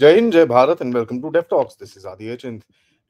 जय हिंद जय Bharat and welcome to Def Talks this is आदि चिंत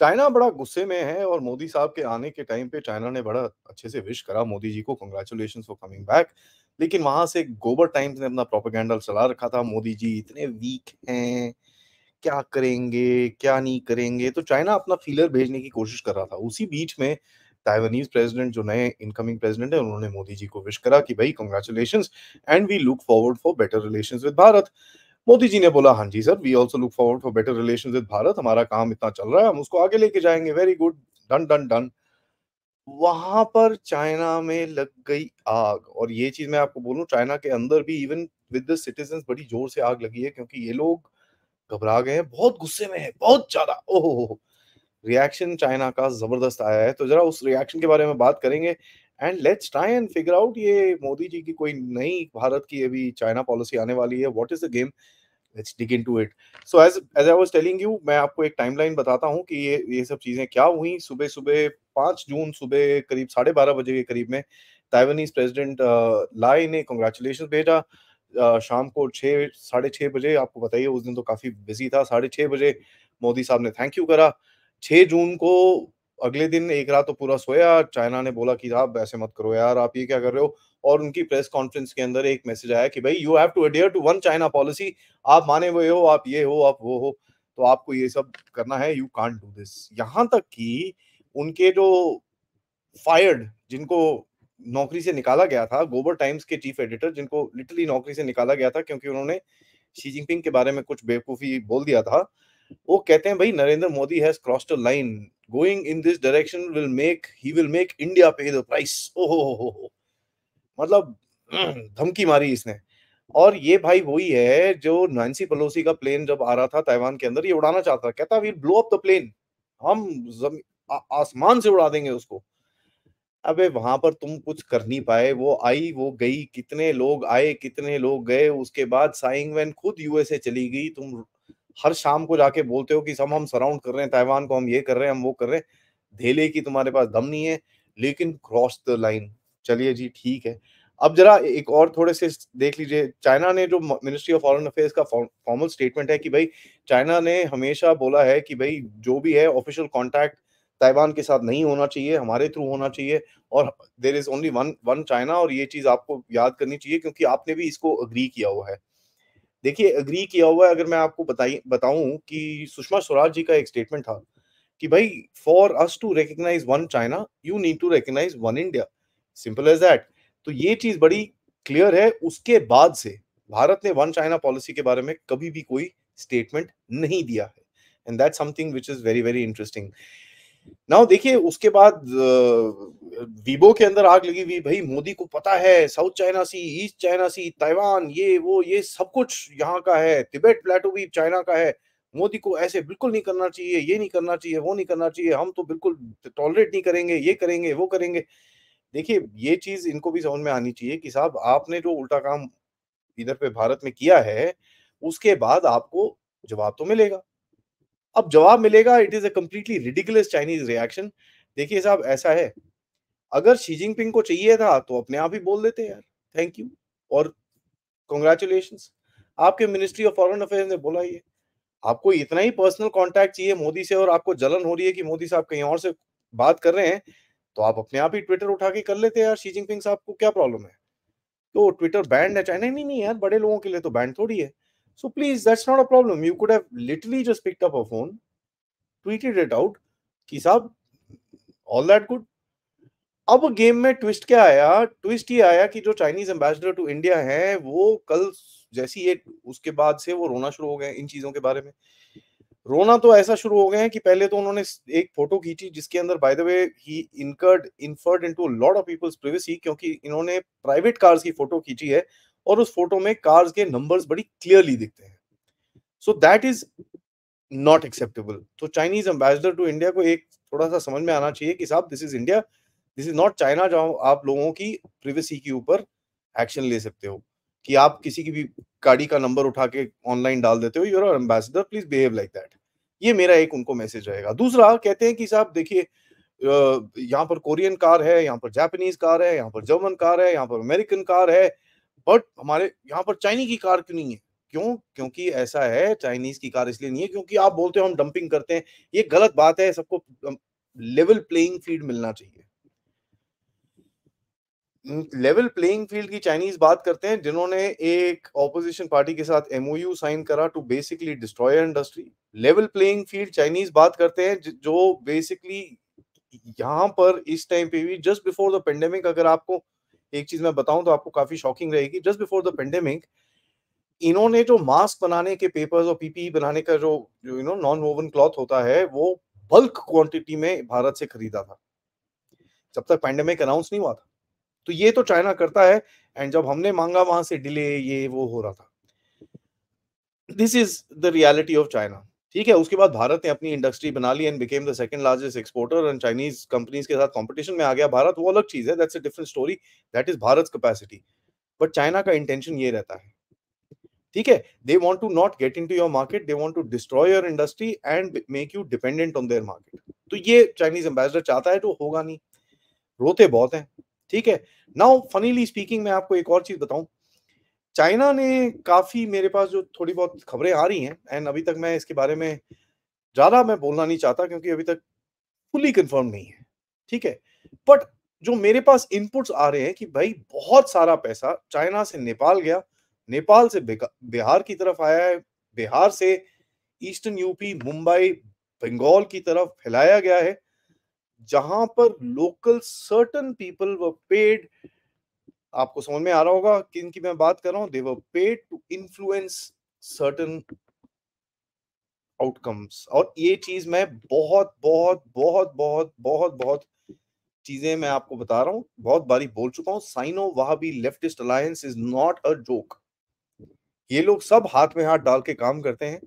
चाइना बड़ा गुस्से में है और मोदी साहब के आने के टाइम पे चाइना ने बड़ा अच्छे से विश करा मोदी जी को कंग्रेचुलेशन फॉर कमिंग बैक लेकिन वहां से गोबर टाइम्स ने अपना प्रोपेगेंडल चला रखा था मोदी जी इतने वीक हैं क्या करेंगे क्या नहीं करेंगे तो चाइना अपना फीलर भेजने की कोशिश कर रहा था उसी बीच में ताइवानीज प्रेसिडेंट जो नए इनकमिंग प्रेसिडेंट है उन्होंने मोदी जी को विश करा कि भाई congratulation and we look forward for better relation with Bharat Modi ji ने बोला हाँ जी sir we also look forward for better relation with Bharat हमारा काम इतना चल रहा है हम उसको आगे लेके जाएंगे very good done done done वहां पर चाइना में लग गई आग और ये चीज मैं आपको बोलूं चाइना के अंदर भी इवन विद द सिटीजन बड़ी जोर से आग लगी है क्योंकि ये लोग घबरा गए हैं बहुत गुस्से में है बहुत ज्यादा ओहो रिएक्शन चाइना का जबरदस्त आया है तो जरा उस रिएक्शन के बारे में बात करेंगे and let's try and figure out ये मोदी जी की कोई नई भारत की अभी चाइना पॉलिसी आने वाली है what is the game let's dig into it so as as I was telling you मैं आपको एक टाइमलाइन बताता हूँ कि ये ये सब चीज़ें क्या हुई सुबह सुबह पांच जून सुबह करीब साढ़े बारह बजे के करीब में ताइवानीज प्रेसिडेंट लाई ने कंग्रेचुलेशन भेजा uh, शाम को छः साढ़े छः बजे आपको बताइए उस दिन तो काफ़ी बिजी था साढ़े छः बजे मोदी साहब ने थैंक यू करा छः जून को अगले दिन एक रात तो पूरा सोया चाइना ने बोला कि आप ऐसे मत करो यार आप ये क्या कर रहे हो और उनकी प्रेस कॉन्फ्रेंस के अंदर एक मैसेज आया कि भाई you have to adhere to one China policy आप माने हुए हो आप ये हो आप वो हो तो आपको ये सब करना है यू कांट डू दिस यहाँ तक कि उनके जो फायर्ड जिनको नौकरी से निकाला गया था गोबर टाइम्स के चीफ एडिटर जिनको लिटरली नौकरी से निकाला गया था क्योंकि उन्होंने शी जिनपिंग के बारे में कुछ बेवकूफ़ी बोल दिया था वो कहते हैं भाई Narendra Modi has crossed a line going in this direction will make he will make India pay the price. oh ho, ho, ho. मतलब धमकी मारी इसने और ये भाई वही है जो नैन्सी पलोसी का प्लेन जब आ रहा था ताइवान के अंदर ये उड़ाना चाहता था कहता will blow up the plane हम आसमान से उड़ा देंगे उसको अबे वहां पर तुम कुछ कर नहीं पाए वो आई वो गई कितने लोग आए कितने लोग गए उसके बाद साइंग वैन खुद यूएसए चली गई तुम हर शाम को जाके बोलते हो कि सब हम सराउंड कर रहे हैं ताइवान को हम ये कर रहे हैं हम वो कर रहे हैं धेले की तुम्हारे पास दम नहीं है लेकिन क्रॉस द लाइन चलिए जी ठीक है अब जरा एक और थोड़े से देख लीजिए चाइना ने जो मिनिस्ट्री ऑफ फॉरेन अफेयर्स का फॉर्मल स्टेटमेंट है कि भाई चाइना ने हमेशा बोला है कि भाई जो भी है ऑफिशियल कॉन्टैक्ट ताइवान के साथ नहीं होना चाहिए हमारे थ्रू होना चाहिए और there is only one one China और ये चीज आपको याद करनी चाहिए क्योंकि आपने भी इसको अग्री किया हुआ है देखिए अग्री किया हुआ है अगर मैं आपको बताई बताऊं कि सुषमा स्वराज जी का एक स्टेटमेंट था कि भाई for us to recognise one China you need to recognise one India simple as that तो ये चीज बड़ी क्लियर है उसके बाद से भारत ने वन चाइना पॉलिसी के बारे में कभी भी कोई स्टेटमेंट नहीं दिया है and that something which is very very interesting now देखिए उसके बाद वीबो के अंदर आग लगी हुई भाई मोदी को पता है South China Sea East China Sea Taiwan ये वो ये सब कुछ यहाँ का है तिबेट प्लेटो भी चाइना का है मोदी को ऐसे बिल्कुल नहीं करना चाहिए ये नहीं करना चाहिए वो नहीं करना चाहिए हम तो बिल्कुल टॉलरेट नहीं करेंगे ये करेंगे वो करेंगे देखिए ये चीज इनको भी समझ में आनी चाहिए कि साहब आपने जो उल्टा काम इधर पे भारत में किया है उसके बाद आपको जवाब तो मिलेगा अब जवाब मिलेगा it is a completely ridiculous Chinese reaction देखिए साहब ऐसा है अगर शी जिनपिंग को चाहिए था तो अपने आप ही बोल देते यार थैंक यू और कॉन्ग्रेचुलेशन आपके मिनिस्ट्री ऑफ फॉरेन अफेयर ने बोला ये आपको इतना ही पर्सनल कॉन्टैक्ट चाहिए मोदी से और आपको जलन हो रही है कि मोदी साहब कहीं और से बात कर रहे हैं तो आप अपने आप ही ट्विटर उठा के कर लेते यार शी जिनपिंग साहब को क्या प्रॉब्लम है तो ट्विटर बैंड है चाइना नहीं नहीं यार बड़े लोगों के लिए तो बैंड थोड़ी है So please, that's not a problem. You could have literally just picked up a phone, tweeted it out, ki साहब all that good. अब गेम में ट्विस्ट क्या आया ट्विस्ट ये आया कि जो चाइनीज एम्बेसडर टू इंडिया है वो कल जैसी ये उसके बाद से वो रोना शुरू हो गए इन चीजों के बारे में रोना तो ऐसा शुरू हो गए हैं कि पहले तो उन्होंने एक फोटो खींची जिसके अंदर by the way he incurred inferred into lot of people's privacy क्योंकि इन्होंने प्राइवेट कार्स की फोटो खींची है और उस फोटो में कार्स के नंबर्स बड़ी क्लियरली दिखते हैं so that is not acceptable तो चाइनीज एम्बेसडर टू इंडिया को एक थोड़ा सा समझ में आना चाहिए कि साहब this is India this is not China जहाँ आप लोगों की प्रिवेसी के ऊपर एक्शन ले सकते हो कि आप किसी की भी गाड़ी का नंबर उठा के ऑनलाइन डाल देते हो your ambassador please behave like that ये मेरा एक उनको मैसेज रहेगा दूसरा कहते हैं कि साहब देखिए यहाँ पर कोरियन कार है यहाँ पर जापानीज कार है यहाँ पर जर्मन कार है यहाँ पर अमेरिकन कार है बट हमारे यहाँ पर चाइनीज की कार क्यों नहीं है क्यों क्योंकि ऐसा है चाइनीज की कार इसलिए नहीं है क्योंकि आप बोलते हो हम डंपिंग करते हैं ये गलत बात है सबको लेवल प्लेइंग फील्ड मिलना चाहिए लेवल प्लेइंग फील्ड की चाइनीज बात करते हैं जिन्होंने एक ऑपोजिशन पार्टी के साथ एमओयू साइन करा to basically destroy industry level playing field Chinese बात करते हैं जो बेसिकली यहां पर इस टाइम पे भी जस्ट बिफोर द पेंडेमिक अगर आपको एक चीज मैं बताऊं तो आपको काफी शॉकिंग रहेगी जस्ट बिफोर द पेंडेमिक इन्होंने जो मास्क बनाने के पेपर्स और पीपीई e बनाने का जो जो you know non woven cloth होता है वो बल्क क्वांटिटी में भारत से खरीदा था जब तक पैंडेमिक अनाउंस नहीं हुआ था तो ये तो चाइना करता है एंड जब हमने मांगा वहां से डिले ये वो हो रहा था this is the reality of China ठीक है उसके बाद भारत ने अपनी इंडस्ट्री बना ली and became the second largest exporter and Chinese companies के साथ कंपटीशन में आ गया भारत वो अलग चीज है that's a different story that is Bharat capacity but China का इंटेंशन ये रहता है ठीक है they want to not get into your market they want to destroy your industry and make you dependent on their market तो ये Chinese ambassador चाहता है तो होगा नहीं रोते बहुत हैं ठीक है नाउ फनीली स्पीकिंग मैं आपको एक और चीज बताऊं चाइना ने काफ़ी मेरे पास जो थोड़ी बहुत खबरें आ रही हैं एंड अभी तक मैं इसके बारे में ज़्यादा मैं बोलना नहीं चाहता क्योंकि अभी तक फुली कंफर्म नहीं है ठीक है बट जो मेरे पास इनपुट्स आ रहे हैं कि भाई बहुत सारा पैसा चाइना से नेपाल गया नेपाल से बिहार की तरफ आया है बिहार से ईस्टर्न यूपी मुंबई बंगाल की तरफ फैलाया गया है जहां पर hmm. Local certain people were paid आपको समझ में आ रहा होगा किन की मैं बात कर रहा हूँ they were paid to influence certain outcomes और ये चीज मैं बहुत बहुत बहुत बहुत बहुत बहुत चीजें मैं आपको बता रहा हूँ बहुत बारी बोल चुका हूँ Sino Wahhabi leftist alliance is not a joke ये लोग सब हाथ में हाथ डाल के काम करते हैं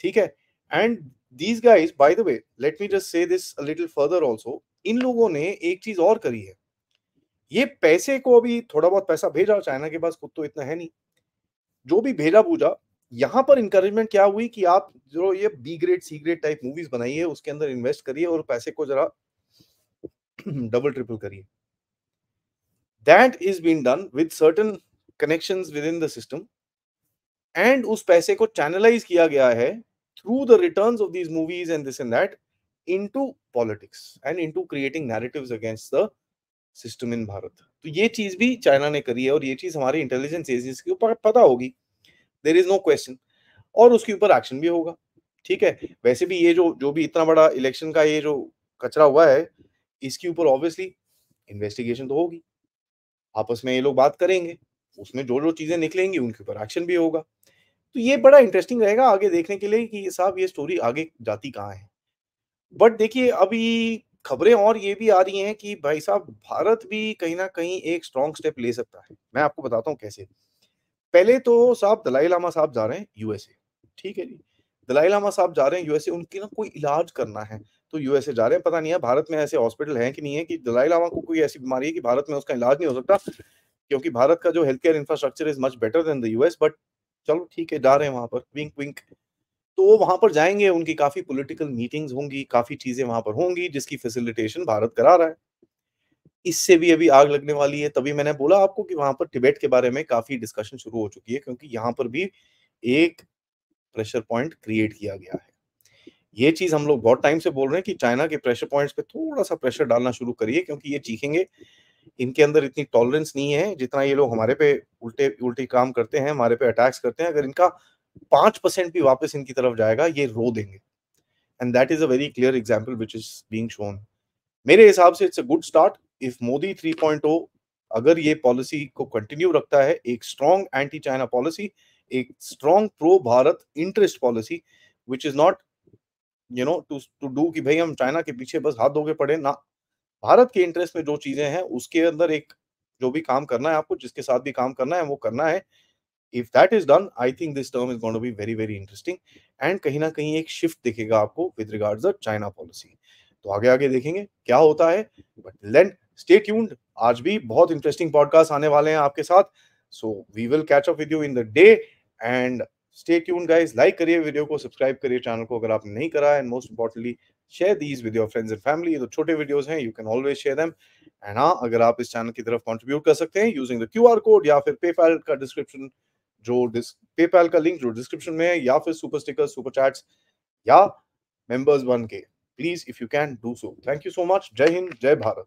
ठीक है and these guys by the way let me just say this little further also इन लोगों ने एक चीज और करी है ये पैसे को अभी थोड़ा बहुत पैसा भेजा चाइना के पास खुद तो इतना है नहीं जो भी भेजा भूजा यहाँ पर इंकरेजमेंट क्या हुई कि आप जो ये B grade C grade type movies बनाइए उसके अंदर इन्वेस्ट करिए और पैसे को जरा डबल ट्रिपल करिए that is been done with certain connection within the system and उस पैसे को चैनलाइज किया गया है through the return of these movies and this and that into politics and into creating narratives against the system in Bharat तो ये चीज भी चाइना ने करी है और ये चीज हमारी इंटेलिजेंस एजेंसी के ऊपर पता होगी देर इज नो क्वेश्चन और उसके ऊपर एक्शन भी होगा ठीक है वैसे भी ये जो जो भी इतना बड़ा इलेक्शन का ये जो कचरा हुआ है इसके ऊपर ऑब्वियसली इन्वेस्टिगेशन तो होगी आपस में ये लोग बात करेंगे उसमें जो जो चीजें निकलेंगी उनके ऊपर एक्शन भी होगा तो ये बड़ा इंटरेस्टिंग रहेगा आगे देखने के लिए कि साहब ये स्टोरी आगे जाती कहाँ है बट देखिए अभी खबरें और ये भी आ रही हैं कि भाई साहब भारत भी कहीं ना कहीं एक स्ट्रॉन्ग स्टेप ले सकता है मैं आपको बताता हूँ कैसे पहले तो साहब दलाई लामा साहब जा रहे हैं यूएसए ठीक है जी दलाई लामा साहब जा रहे हैं यूएसए उनकी ना कोई इलाज करना है तो यूएसए जा रहे हैं पता नहीं है भारत में ऐसे हॉस्पिटल हैं कि नहीं है कि दलाई लामा को कोई ऐसी बीमारी है कि भारत में उसका इलाज नहीं हो सकता क्योंकि भारत का जो health care infrastructure is much better than the US but चलो ठीक है जा रहे हैं वहां पर विंक विंक तो वो वहां पर जाएंगे उनकी काफी पॉलिटिकल मीटिंग्स होंगी काफी चीजें वहां पर होंगी जिसकी फैसिलिटेशन भारत करा रहा है इससे भी अभी आग लगने वाली है तभी मैंने बोला आपको कि वहां पर टिबेट के बारे में काफी डिस्कशन शुरू हो चुकी है क्योंकि यहाँ पर भी एक प्रेशर पॉइंट क्रिएट किया गया है ये चीज हम लोग बहुत टाइम से बोल रहे हैं कि चाइना के प्रेशर पॉइंट्स पे थोड़ा सा प्रेशर डालना शुरू करिए क्योंकि ये चीखेंगे इनके अंदर इतनी टॉलरेंस नहीं है जितना ये लोग हमारे पे उल्टे उल्टे काम करते हैं हमारे पे अटैक्स करते हैं अगर इनका पांच परसेंट भी वापस इनकी तरफ जाएगा ये रो देंगे and that is a very clear example which is being shown मेरे हिसाब से it's a good start if Modi three point O अगर ये पॉलिसी को कंटिन्यू रखता है एक स्ट्रॉन्ग एंटी चाइना पॉलिसी एक strong pro Bharat interest policy which is not you know to to do कि भाई हम चाइना के पीछे बस हाथ धोके पड़े ना भारत के इंटरेस्ट में जो चीजें हैं उसके अंदर एक जो भी काम करना है आपको जिसके साथ भी काम करना है वो करना है if that is done I think this term is going to be very very interesting and कहीं ना कहीं एक शिफ्ट दिखेगा आपको with regards the China policy तो आगे आगे देखेंगे क्या होता है बट लेन स्टे ट्यून्ड आज भी बहुत इंटरेस्टिंग पॉडकास्ट आने वाले हैं आपके साथ so we will catch up with you in the day and stay tuned guys like करिए वीडियो को सब्सक्राइब करिए चैनल को अगर आपने नहीं करा and most importantly share these with your friends and family ये तो छोटे वीडियोस हैं you can always share them and हाँ अगर आप इस चैनल की तरफ कंट्रीब्यूट कर सकते हैं यूजिंग द क्यूआर कोड या फिर पेपैल का डिस्क्रिप्शन जो पेपैल का लिंक जो डिस्क्रिप्शन में है या फिर सुपर स्टिकर सुपर चैट्स या मेंबर्स बन के please if you can do so thank you so much जय हिंद जय भारत